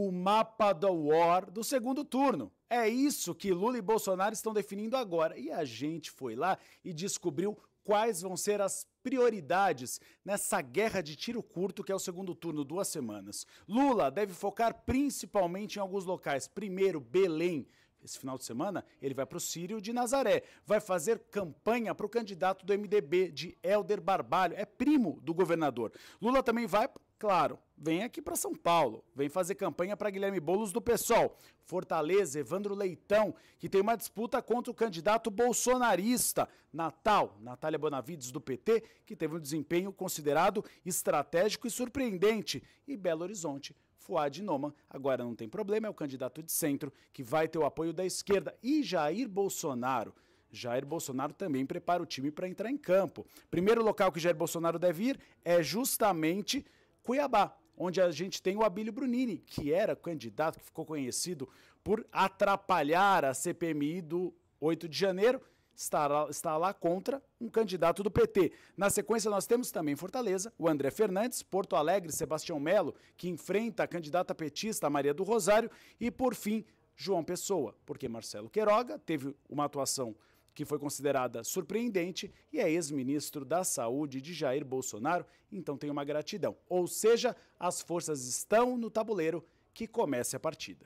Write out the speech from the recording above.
o mapa da war do segundo turno. É isso que Lula e Bolsonaro estão definindo agora. E a gente foi lá e descobriu quais vão ser as prioridades nessa guerra de tiro curto que é o segundo turno, duas semanas. Lula deve focar principalmente em alguns locais. Primeiro, Belém, esse final de semana, ele vai para o Sírio de Nazaré. Vai fazer campanha para o candidato do MDB, de Helder Barbalho. É primo do governador. Lula também vai, claro, vem aqui para São Paulo. Vem fazer campanha para Guilherme Boulos do PSOL. Fortaleza, Evandro Leitão, que tem uma disputa contra o candidato bolsonarista. Natal, Natália Bonavides do PT, que teve um desempenho considerado estratégico e surpreendente. E Belo Horizonte, Fuad Noman agora não tem problema, é o candidato de centro que vai ter o apoio da esquerda. E Jair Bolsonaro. Jair Bolsonaro também prepara o time para entrar em campo. Primeiro local que Jair Bolsonaro deve ir é justamente Cuiabá, onde a gente tem o Abílio Brunini, que era candidato que ficou conhecido por atrapalhar a CPMI do 8 de janeiro estará, está lá contra um candidato do PT. Na sequência, nós temos também Fortaleza, o André Fernandes, Porto Alegre, Sebastião Melo, que enfrenta a candidata petista Maria do Rosário, e por fim, João Pessoa, porque Marcelo Queiroga teve uma atuação que foi considerada surpreendente e é ex-ministro da Saúde de Jair Bolsonaro, então tem uma gratidão. Ou seja, as forças estão no tabuleiro que comece a partida.